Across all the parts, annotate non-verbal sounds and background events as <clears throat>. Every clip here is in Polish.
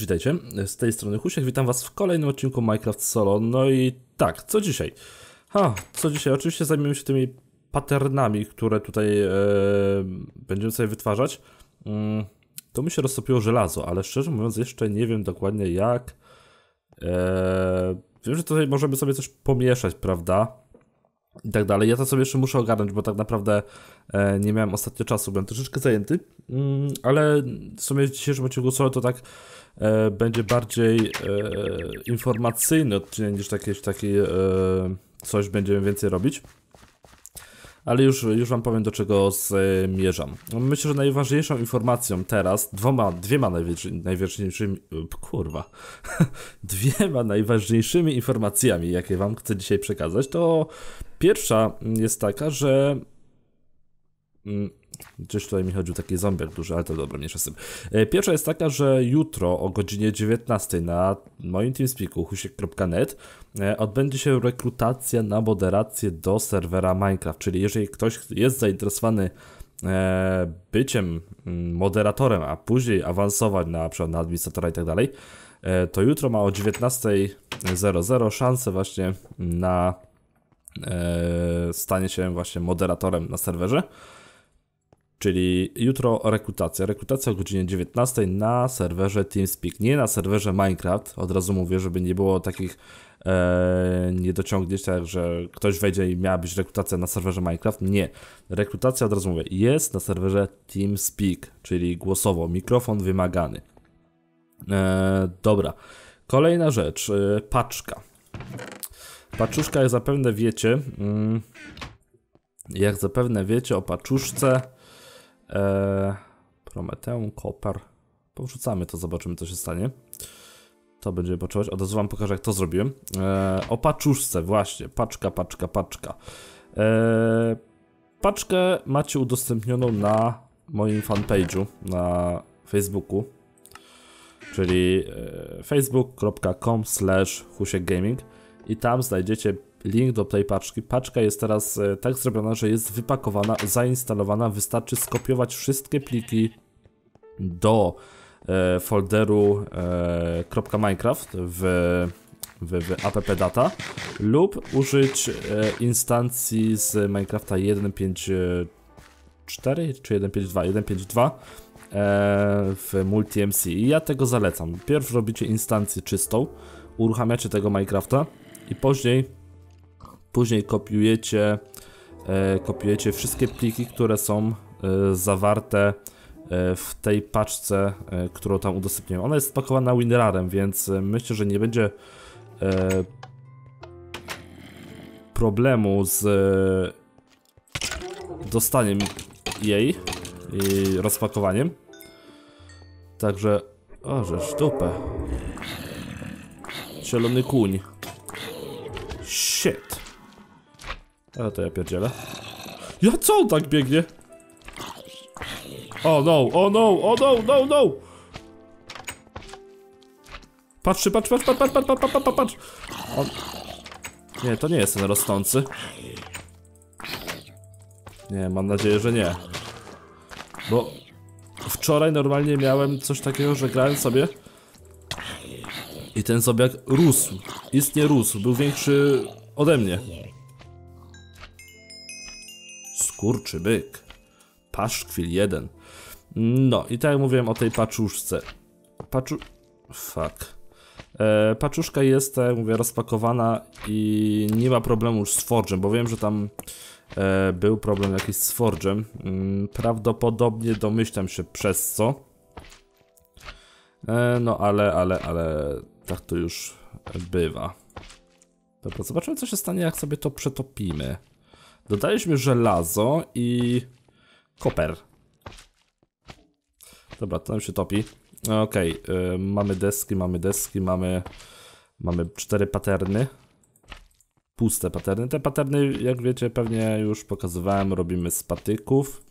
Cześć, witajcie. Z tej strony Husiek, witam was w kolejnym odcinku Minecraft Solo. No i tak, co dzisiaj? Ha, co dzisiaj? Oczywiście zajmiemy się tymi patternami, które tutaj e, będziemy sobie wytwarzać. Mm, to mi się roztopiło żelazo, ale szczerze mówiąc jeszcze nie wiem dokładnie jak. E, wiem, że tutaj możemy sobie coś pomieszać, prawda? I tak dalej. Ja to sobie jeszcze muszę ogarnąć, bo tak naprawdę e, nie miałem ostatnio czasu, byłem troszeczkę zajęty, mm, ale w sumie w dzisiejszym odcinku solo to tak E, będzie bardziej e, informacyjny odcinek niż takie, takie e, coś będziemy więcej robić. Ale już, już wam powiem do czego zmierzam. No, myślę, że najważniejszą informacją teraz, dwoma, dwiema najważniejszymi, e, kurwa, <laughs> dwiema najważniejszymi informacjami, jakie wam chcę dzisiaj przekazać, to pierwsza jest taka, że mm, Gdzieś tutaj mi chodził taki ząbek duży, ale to dobra, mniejsza z tym. E, pierwsza jest taka, że jutro o godzinie 19 na moim TeamSpeaku husiek.net e, odbędzie się rekrutacja na moderację do serwera Minecraft, czyli jeżeli ktoś jest zainteresowany e, byciem mm, moderatorem, a później awansować na, na przykład na administratora i tak dalej, to jutro ma o 19.00 szansę właśnie na stanie się właśnie moderatorem na serwerze. Czyli jutro rekrutacja. Rekrutacja o godzinie 19 na serwerze TeamSpeak. Nie na serwerze Minecraft. Od razu mówię, żeby nie było takich e, niedociągnięć, tak że ktoś wejdzie i miała być rekrutacja na serwerze Minecraft. Nie. Rekrutacja, od razu mówię, jest na serwerze TeamSpeak, czyli głosowo. Mikrofon wymagany. E, dobra. Kolejna rzecz. E, paczka. Paczuszka, jak zapewne wiecie, mm, jak zapewne wiecie o paczuszce, Eee, Prometeum, Koper. Porzucamy to, zobaczymy co się stanie. To będziemy potrzebować. Od razu wam pokażę jak to zrobiłem. Eee, o paczuszce, właśnie. Paczka, paczka, paczka. Eee, paczkę macie udostępnioną na moim fanpage'u na Facebooku. Czyli eee, facebook.com slash husiekgaming i tam znajdziecie link do tej paczki. Paczka jest teraz e, tak zrobiona, że jest wypakowana, zainstalowana. Wystarczy skopiować wszystkie pliki do e, folderu e, .minecraft w, w, w app data lub użyć instancji z Minecrafta 1.5.4 czy 1.5.2 1.5.2 w MultiMC i ja tego zalecam. Pierw robicie instancję czystą, uruchamiacie tego Minecrafta i później Później kopiujecie, e, kopiujecie wszystkie pliki, które są e, zawarte e, w tej paczce, którą tam udostępniłem. Ona jest spakowana WinRarem, więc myślę, że nie będzie problemu z dostaniem jej i rozpakowaniem. Także, o że sztupę. Zielony kuń. Ale to ja pierdzielę. Ja co on tak biegnie? O oh no, o oh no, o oh no, no, no! patrz, patrz, patrz, patrz, patrz, patrz, patrz, patrz, patrz, On... Nie, to nie jest ten rosnący. Nie, mam nadzieję, że nie. Bo wczoraj normalnie miałem coś takiego, że grałem sobie i ten zobiak rósł. Istnie rósł, był większy ode mnie kurczy byk. Paszkwil 1. No i tak jak mówiłem o tej paczuszce. Paczu... Fuck. E, paczuszka jest, tak jak mówię, rozpakowana i nie ma problemu już z Forge'em, bo wiem, że tam e, był problem jakiś z Forge'em. Mm, prawdopodobnie domyślam się przez co. E, no ale, ale, ale tak to już bywa. Dobra, zobaczymy co się stanie jak sobie to przetopimy. Dodaliśmy żelazo i... Koper. Dobra, to nam się topi. Okej, okay, yy, mamy deski, mamy deski, mamy... Mamy cztery paterny. Puste paterny. Te paterny, jak wiecie, pewnie już pokazywałem, robimy z patyków.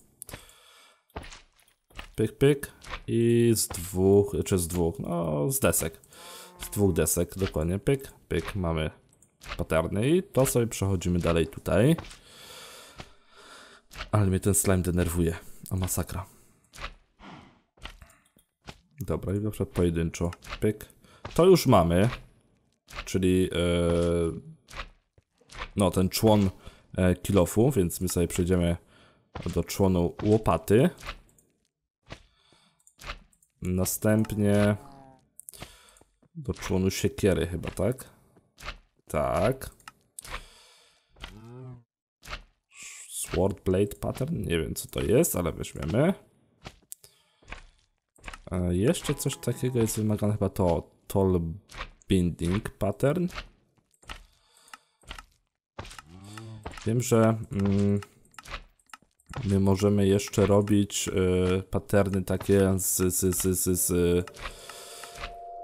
Pyk, pyk. I z dwóch, czy z dwóch, no z desek. Z dwóch desek, dokładnie. Pyk, pyk, mamy paterny. I to sobie przechodzimy dalej tutaj. Ale mnie ten slime denerwuje. A masakra. Dobra, i dobrze pojedynczo. Pyk. To już mamy. Czyli e, no ten człon e, kilofu, więc my sobie przejdziemy do członu łopaty. Następnie do członu siekiery chyba, tak? Tak. Sword Blade Pattern, nie wiem co to jest, ale weźmiemy. E, jeszcze coś takiego jest wymagane, chyba to Toll Binding Pattern. Wiem, że mm, my możemy jeszcze robić y, paterny takie z, z, z, z, z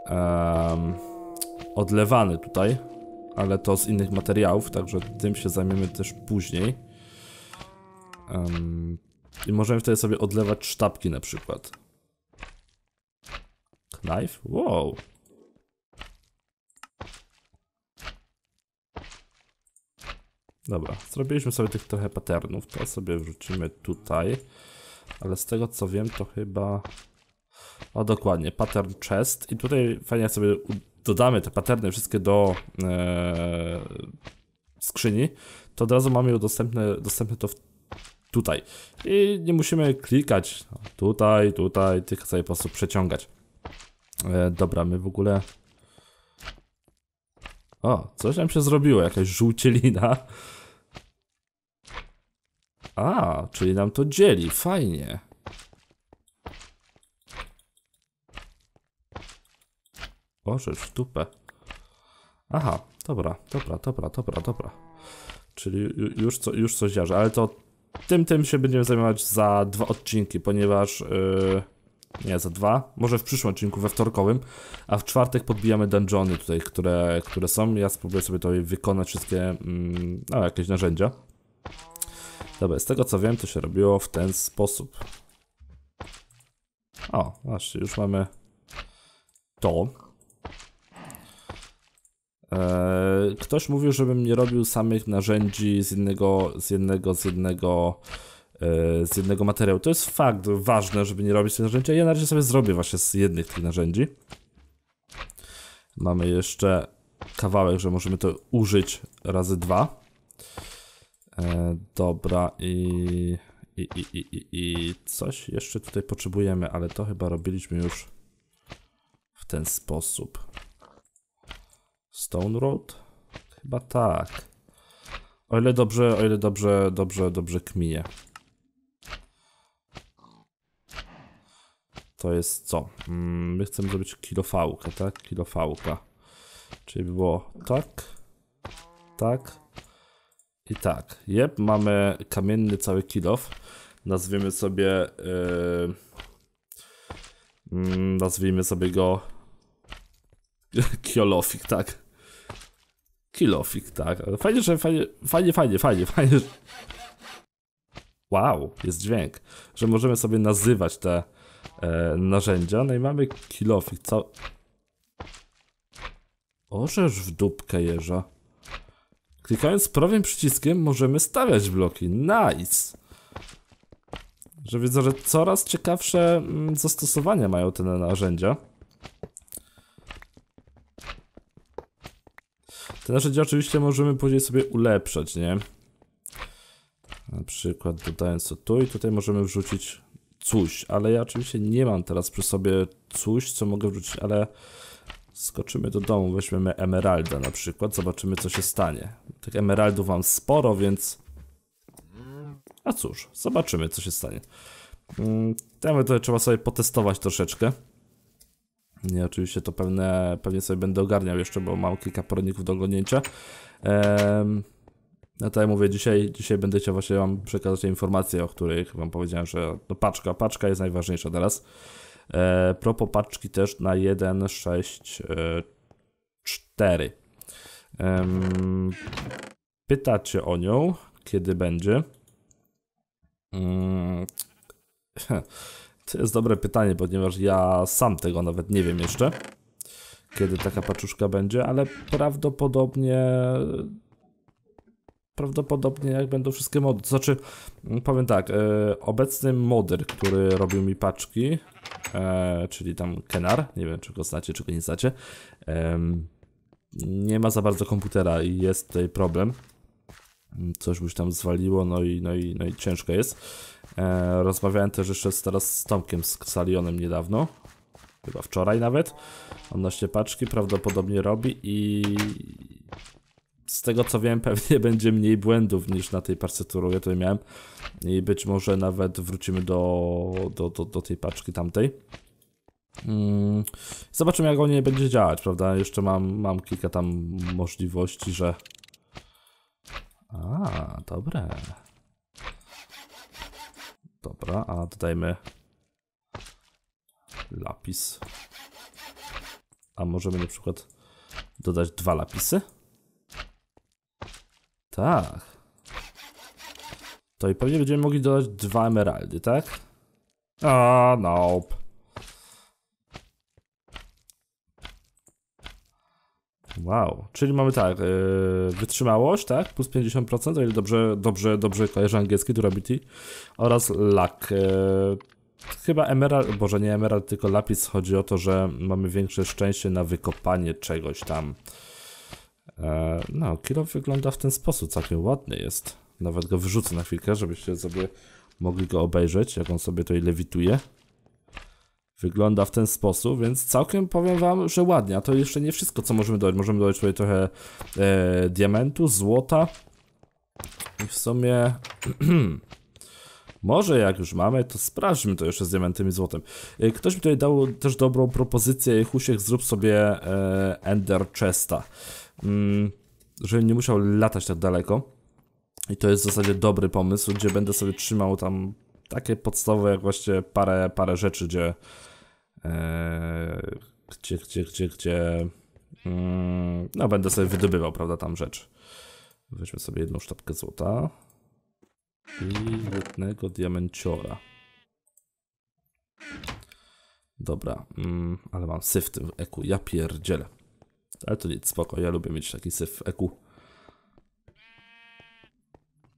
um, odlewany tutaj, ale to z innych materiałów, także tym się zajmiemy też później. Um, I możemy wtedy sobie odlewać sztabki na przykład. Knife? Wow. Dobra, zrobiliśmy sobie tych trochę patternów, to sobie wrzucimy tutaj. Ale z tego co wiem to chyba... O dokładnie, pattern chest i tutaj fajnie sobie dodamy te patterny wszystkie do e, skrzyni, to od razu mamy dostępne, dostępne to w tutaj. I nie musimy klikać no, tutaj, tutaj, tylko sobie po prostu przeciągać. E, dobra, my w ogóle... O, coś nam się zrobiło, jakaś żółcielina. A, czyli nam to dzieli, fajnie. Boże, w dupę. Aha, dobra, dobra, dobra, dobra, dobra. Czyli już, co, już coś jarzę, ale to tym, tym się będziemy zajmować za dwa odcinki, ponieważ... Yy, nie, za dwa. Może w przyszłym odcinku, we wtorkowym. A w czwartek podbijamy dungeony tutaj, które, które są. Ja spróbuję sobie tutaj wykonać wszystkie, mm, no, jakieś narzędzia. Dobra, z tego co wiem, to się robiło w ten sposób. O, właśnie, już mamy to. E, ktoś mówił, żebym nie robił samych narzędzi z jednego, z jednego, z jednego, e, z jednego materiału. To jest fakt ważne, żeby nie robić tych narzędzi. Ja na razie sobie zrobię właśnie z jednych tych narzędzi. Mamy jeszcze kawałek, że możemy to użyć razy dwa. E, dobra i, i, i, i, i coś jeszcze tutaj potrzebujemy, ale to chyba robiliśmy już w ten sposób. Stone Road? Chyba tak. O ile dobrze, o ile dobrze, dobrze, dobrze kmiję. To jest co? Mm, my chcemy zrobić kilofałkę, tak? Kilofałka. Czyli by było tak, tak i tak. Jep, mamy kamienny cały kilof. Nazwiemy sobie... Yy, mm, nazwijmy sobie go... <laughs> Kiolofik, tak? Kilofik, tak. Fajnie, że fajnie, fajnie, fajnie, fajnie, Wow, jest dźwięk. Że możemy sobie nazywać te e, narzędzia. No i mamy kilofik, co... Orzesz w dupkę jeża. Klikając prawym przyciskiem możemy stawiać bloki. Nice! Że widzę, że coraz ciekawsze mm, zastosowania mają te narzędzia. Te narzędzia oczywiście możemy później sobie ulepszać, nie? Na przykład dodając to tu i tutaj możemy wrzucić coś, ale ja oczywiście nie mam teraz przy sobie coś, co mogę wrzucić, ale skoczymy do domu, weźmiemy emeralda na przykład, zobaczymy co się stanie. Tych emeraldów mam sporo, więc... A cóż, zobaczymy co się stanie. Mm, temy to trzeba sobie potestować troszeczkę. Nie, oczywiście to pewne, pewnie sobie będę ogarniał jeszcze, bo mam kilka poradników do oglądnięcia. Ehm, no tak jak mówię, dzisiaj, dzisiaj będę chciał właśnie wam przekazać informacje, o których wam powiedziałem, że no paczka, paczka jest najważniejsza teraz. E, propo paczki też na 1.6.4. E, pytacie o nią, kiedy będzie. Mm, <clears throat> e, to jest dobre pytanie, ponieważ ja sam tego nawet nie wiem jeszcze, kiedy taka paczuszka będzie, ale prawdopodobnie prawdopodobnie jak będą wszystkie mody. To znaczy, mm, powiem tak, e, obecny moder, który robił mi paczki, e, czyli tam Kenar, nie wiem czy go znacie, czy go nie znacie, e, nie ma za bardzo komputera i jest tutaj problem coś się tam zwaliło, no i, no i, no i ciężko jest. E, rozmawiałem też jeszcze z, teraz z Tomkiem, z Salionem niedawno, chyba wczoraj nawet, odnośnie paczki, prawdopodobnie robi i z tego co wiem <laughs> pewnie będzie mniej błędów niż na tej parce którą ja tutaj miałem i być może nawet wrócimy do, do, do, do tej paczki tamtej. Mm, zobaczymy jak on nie będzie działać, prawda? Jeszcze mam, mam kilka tam możliwości, że a, dobre. Dobra, a dodajmy lapis. A możemy na przykład dodać dwa lapisy? Tak. To i pewnie będziemy mogli dodać dwa emeraldy, tak? A, nope. Wow, czyli mamy tak, yy, wytrzymałość, tak, plus 50%, o ile dobrze, dobrze, dobrze kojarzę angielski, durability oraz luck. Yy, chyba emerald, boże nie emerald, tylko lapis, chodzi o to, że mamy większe szczęście na wykopanie czegoś tam. Yy, no, kilo wygląda w ten sposób, całkiem ładny jest. Nawet go wyrzucę na chwilkę, żebyście sobie mogli go obejrzeć, jak on sobie tutaj lewituje wygląda w ten sposób, więc całkiem powiem wam, że ładnie, a to jeszcze nie wszystko, co możemy dodać. Możemy dodać tutaj trochę e, diamentu, złota i w sumie... <clears throat> Może jak już mamy, to sprawdźmy to jeszcze z diamentem i złotem. E, ktoś mi tutaj dał też dobrą propozycję, Husiek, zrób sobie e, Ender Chesta. Mm, żeby nie musiał latać tak daleko. I to jest w zasadzie dobry pomysł, gdzie będę sobie trzymał tam takie podstawowe, jak właśnie parę, parę rzeczy, gdzie, e, gdzie, gdzie, gdzie, gdzie mm, no będę sobie wydobywał, prawda, tam rzecz. Weźmy sobie jedną sztabkę złota i jednego diamenciora. Dobra, mm, ale mam syf w tym eku, ja pierdzielę. Ale to nic, spoko, ja lubię mieć taki syf w eku.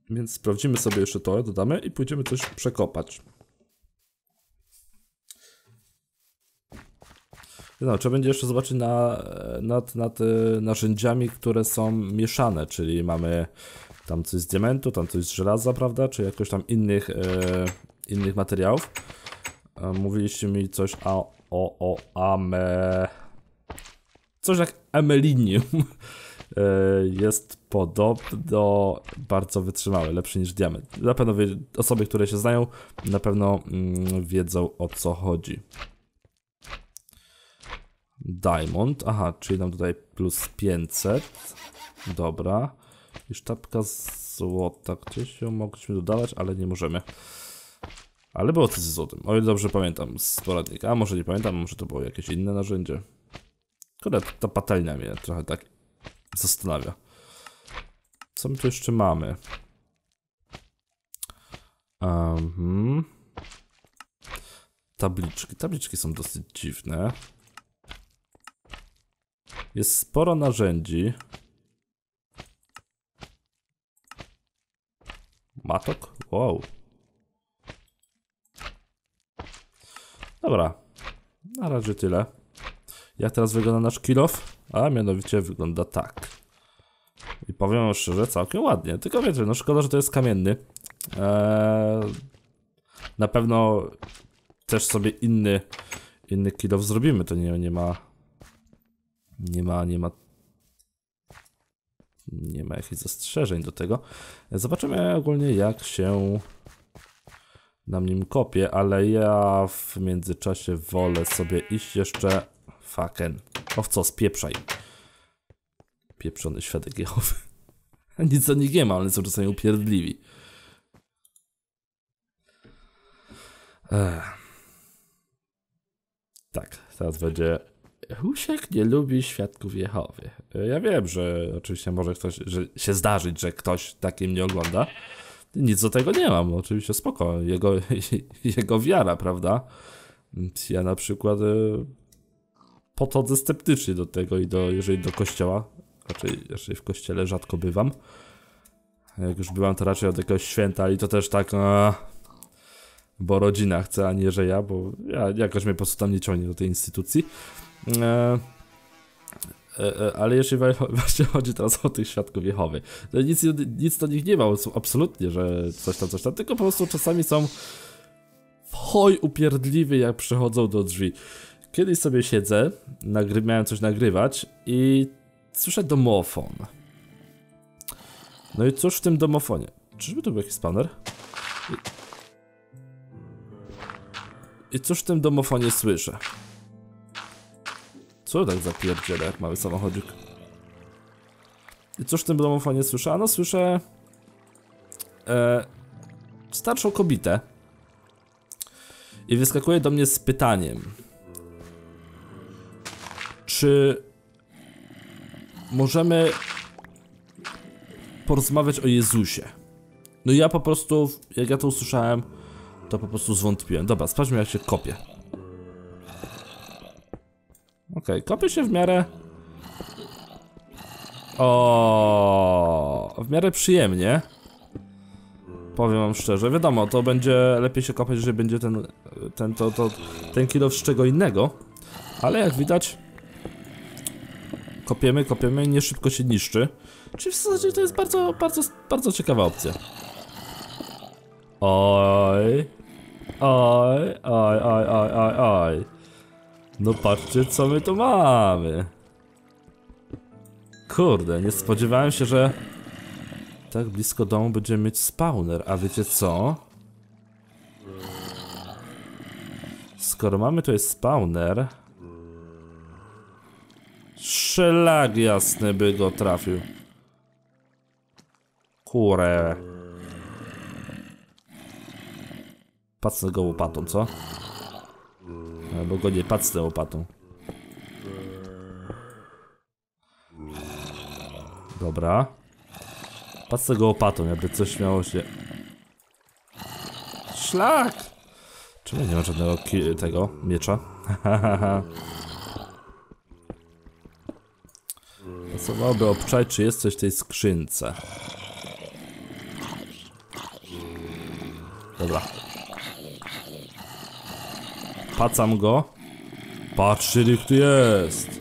Więc sprawdzimy sobie jeszcze to, dodamy i pójdziemy coś przekopać. No, trzeba będzie jeszcze zobaczyć na, nad, nad y, narzędziami, które są mieszane, czyli mamy tam coś z diamentu, tam coś z żelaza, prawda, czy jakoś tam innych, e, innych materiałów. mówiliście mi coś a, o, o, ame... Coś jak amelinium. <laughs> E, jest podobno bardzo wytrzymały, lepszy niż diament. Na pewno osoby, które się znają, na pewno mm, wiedzą o co chodzi. Diamond, aha, czyli nam tutaj plus 500. Dobra. I sztabka złota, gdzieś ją mogliśmy dodawać, ale nie możemy. Ale było coś z złotym, o ile dobrze pamiętam z poradnika. A może nie pamiętam, może to było jakieś inne narzędzie. Kurde, ta patelnia mnie trochę tak zastanawia. Co my tu jeszcze mamy? Ehm, tabliczki. Tabliczki są dosyć dziwne. Jest sporo narzędzi. Matok? Wow. Dobra. Na razie tyle. Jak teraz wygląda nasz kill-off? A mianowicie wygląda tak. I powiem wam szczerze, całkiem ładnie. Tylko wiecie, no szkoda, że to jest kamienny. Eee, na pewno też sobie inny, inny kill-off zrobimy. To nie, nie ma... Nie ma, nie ma... Nie ma jakichś zastrzeżeń do tego. Zobaczymy ogólnie jak się na nim kopie, ale ja w międzyczasie wolę sobie iść jeszcze Faken. Owco, spieprzaj. Pieprzony świadek Jehowy. <laughs> Nic za nich nie ma, ale są czasami upierdliwi. Ech. Tak, teraz będzie. Husiek nie lubi świadków Jehowy. Ja wiem, że oczywiście może ktoś, że się zdarzyć, że ktoś takim nie ogląda. Nic do tego nie mam, oczywiście spoko. Jego, <laughs> jego wiara, prawda? Ja na przykład e, podchodzę sceptycznie do tego i do, jeżeli do kościoła, raczej, raczej w kościele rzadko bywam. Jak już byłam, to raczej od jakiegoś święta i to też tak, a, e, bo rodzina chce, a nie że ja, bo ja, jakoś mnie po prostu tam nie ciągnie do tej instytucji. E, e, e ale jeżeli <laughs> właśnie chodzi teraz o tych świadków Jehowy, to nic, nic do nich nie ma, absolutnie, że coś tam, coś tam, tylko po prostu czasami są w chuj upierdliwy, jak przychodzą do drzwi. Kiedyś sobie siedzę, nagry miałem coś nagrywać i słyszę domofon. No i cóż w tym domofonie? Czyżby to był jakiś spanner? I... I cóż w tym domofonie słyszę? Co tak pierdziele? jak mały samochodzik? I cóż w tym domofonie słyszę? Ano słyszę... E, starszą kobietę. I wyskakuje do mnie z pytaniem. Czy możemy porozmawiać o Jezusie? No ja po prostu, jak ja to usłyszałem, to po prostu zwątpiłem. Dobra, sprawdźmy jak się kopie. Ok, kopię się w miarę... O, w miarę przyjemnie. Powiem wam szczerze, wiadomo, to będzie lepiej się kopać, jeżeli będzie ten, ten, to, to, ten kilo z czego innego. Ale jak widać, kopiemy, kopiemy i nie szybko się niszczy. Czyli w zasadzie to jest bardzo, bardzo, bardzo ciekawa opcja. Oj. Oj, oj, oj, oj, oj, oj. No patrzcie co my tu mamy. Kurde, nie spodziewałem się, że tak blisko domu będziemy mieć spawner, a wiecie co? Skoro mamy tutaj jest spawner, Szlak jasny by go trafił. Kurę. Pacnę go łopatą, co? Albo go nie pacnę łopatą. Dobra. Patrzę go łopatą, jakby coś miało się... Szlak! Czemu nie ma żadnego tego miecza? <laughs> Pasowałoby obczać, czy jest coś w tej skrzynce. Dobra. Pacam go. Patrz, ich tu jest.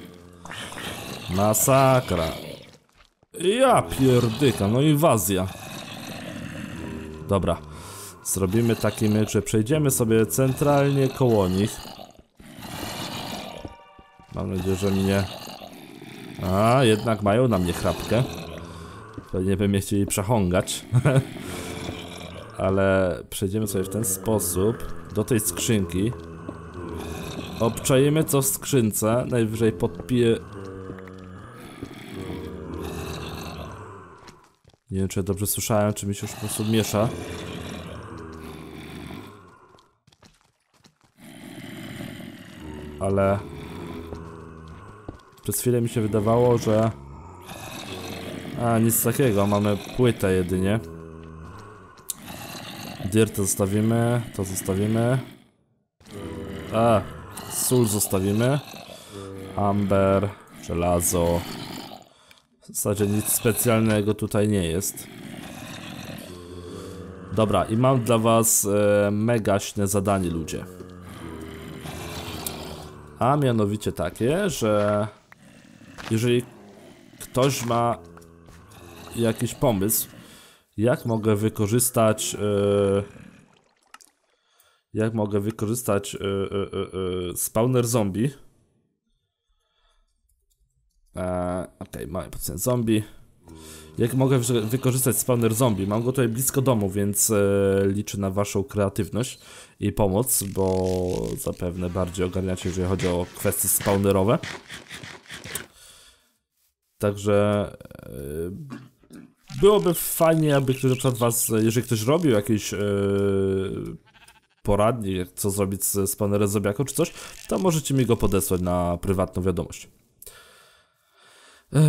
Masakra. Ja pierdyka, no inwazja. Dobra. Zrobimy taki myk, że przejdziemy sobie centralnie koło nich. Mam nadzieję, że mnie a, jednak mają na mnie chrapkę. Pewnie bym mnie chcieli przechągać. <laughs> Ale przejdziemy sobie w ten sposób do tej skrzynki. Obczajemy co w skrzynce. Najwyżej podpiję... Nie wiem, czy ja dobrze słyszałem, czy mi się już po prostu miesza. Ale przez chwilę mi się wydawało, że... A, nic takiego, mamy płytę jedynie. Dirt zostawimy, to zostawimy. A, sól zostawimy. Amber, żelazo. W zasadzie nic specjalnego tutaj nie jest. Dobra, i mam dla was e, megaśne zadanie, ludzie. A mianowicie takie, że jeżeli ktoś ma jakiś pomysł, jak mogę wykorzystać yy, jak mogę wykorzystać yy, yy, spawner zombie okej, okay, mamy procent zombie jak mogę wykorzystać spawner zombie? Mam go tutaj blisko domu, więc liczę na waszą kreatywność i pomoc, bo zapewne bardziej ogarniacie, jeżeli chodzi o kwestie spawnerowe. Także e, byłoby fajnie, aby ktoś na przykład was, jeżeli ktoś robił jakieś e, poradnie, co zrobić z, z panerem czy coś, to możecie mi go podesłać na prywatną wiadomość. E,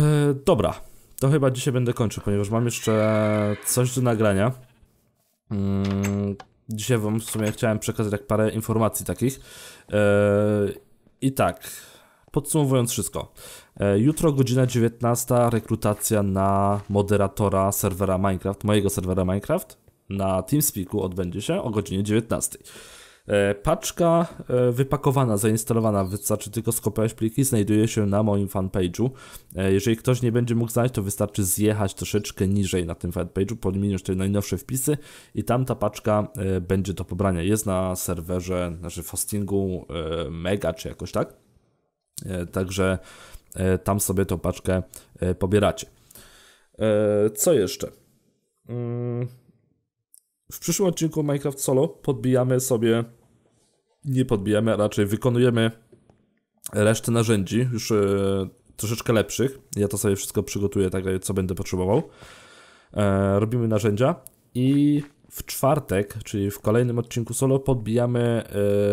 dobra, to chyba dzisiaj będę kończył, ponieważ mam jeszcze coś do nagrania. Mm, dzisiaj wam w sumie chciałem przekazać tak parę informacji takich. I tak, Podsumowując wszystko, e, jutro godzina 19, rekrutacja na moderatora serwera Minecraft, mojego serwera Minecraft, na TeamSpeaku odbędzie się o godzinie 19. E, paczka e, wypakowana, zainstalowana, wystarczy tylko skopiać pliki, znajduje się na moim fanpage'u. Jeżeli ktoś nie będzie mógł znaleźć, to wystarczy zjechać troszeczkę niżej na tym fanpage'u, podmienić te najnowsze wpisy i tam ta paczka będzie do pobrania. Jest na serwerze, znaczy hostingu Mega czy jakoś tak. E, także e, tam sobie tą paczkę e, pobieracie. Co jeszcze? Mm, w przyszłym odcinku Minecraft Solo podbijamy sobie, nie podbijamy, a raczej wykonujemy resztę narzędzi, już troszeczkę lepszych. Ja to sobie wszystko przygotuję, tak co będę potrzebował. Robimy narzędzia i w czwartek, czyli w kolejnym odcinku solo, podbijamy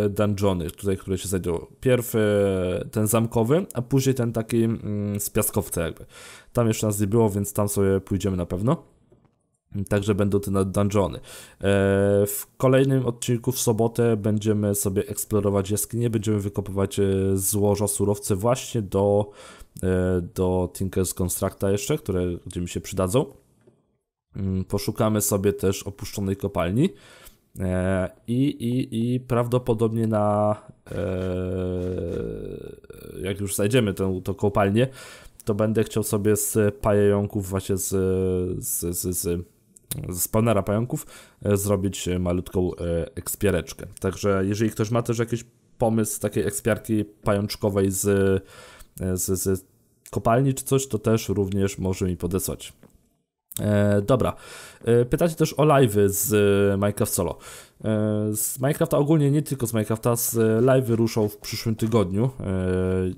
e, dungeony, tutaj, które się znajdą. pierwszy e, ten zamkowy, a później ten taki mm, z piaskowca jakby. Tam jeszcze nas nie było, więc tam sobie pójdziemy na pewno. Także będą te dungeony. E, w kolejnym odcinku w sobotę będziemy sobie eksplorować jaskinie, będziemy wykopywać złoża surowce właśnie do, do Tinker's Constructa jeszcze, które gdzie mi się przydadzą. Mm, poszukamy sobie też opuszczonej kopalni e, i, i, i prawdopodobnie na e, jak już znajdziemy tę to kopalnię, to będę chciał sobie z pająków, właśnie z, z, z, z z spawnera pająków e, zrobić malutką ekspiereczkę. Także jeżeli ktoś ma też jakiś pomysł takiej ekspiarki pajączkowej z, z, z kopalni czy coś, to też również może mi podesłać. E, dobra. E, pytacie też o live'y z e, Minecraft Solo. z Minecrafta ogólnie, nie tylko z Minecrafta, z live'y ruszą w przyszłym tygodniu.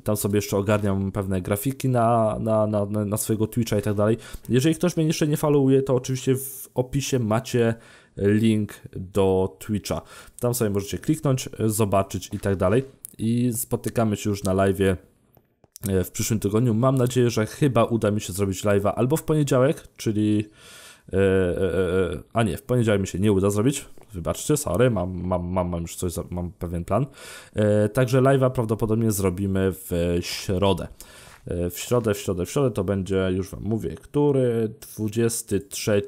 tam sobie jeszcze ogarniam pewne grafiki na, na, na, na swojego Twitcha i tak dalej. Jeżeli ktoś mnie jeszcze nie followuje, to oczywiście w opisie macie link do Twitcha. Tam sobie możecie kliknąć, zobaczyć i tak dalej. I spotykamy się już na live'ie E, w przyszłym tygodniu. Mam nadzieję, że chyba uda mi się zrobić live'a albo w poniedziałek, czyli. E, e, a nie, w poniedziałek mi się nie uda zrobić. Wybaczcie, sorry, mam, mam, mam, mam już coś, mam pewien plan. Także live'a prawdopodobnie zrobimy w środę. W środę, w środę, w środę to będzie, już Wam mówię, który 23,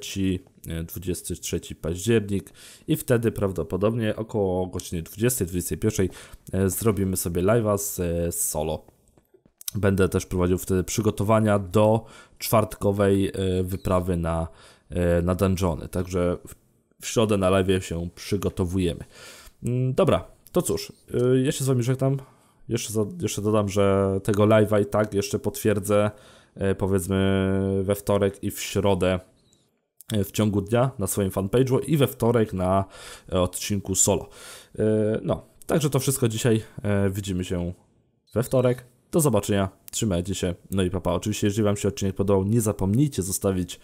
23 październik i wtedy prawdopodobnie około godziny 20-21 zrobimy sobie live'a z solo. Będę też prowadził wtedy przygotowania do czwartkowej e, wyprawy na, e, na dungeony. Także w środę na live się przygotowujemy. Mm, dobra, to cóż, e, ja się z Wami żegnam. Jeszcze, jeszcze dodam, że tego live'a i tak jeszcze potwierdzę powiedzmy we wtorek i w środę w ciągu dnia na swoim fanpage'u i we wtorek na odcinku solo. No, także to wszystko dzisiaj. Widzimy się we wtorek. Do zobaczenia, trzymajcie się, no i papa. Oczywiście, jeżeli Wam się odcinek podobał, nie zapomnijcie zostawić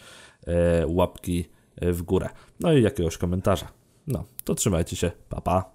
e, łapki w górę, no i jakiegoś komentarza. No, to trzymajcie się, papa.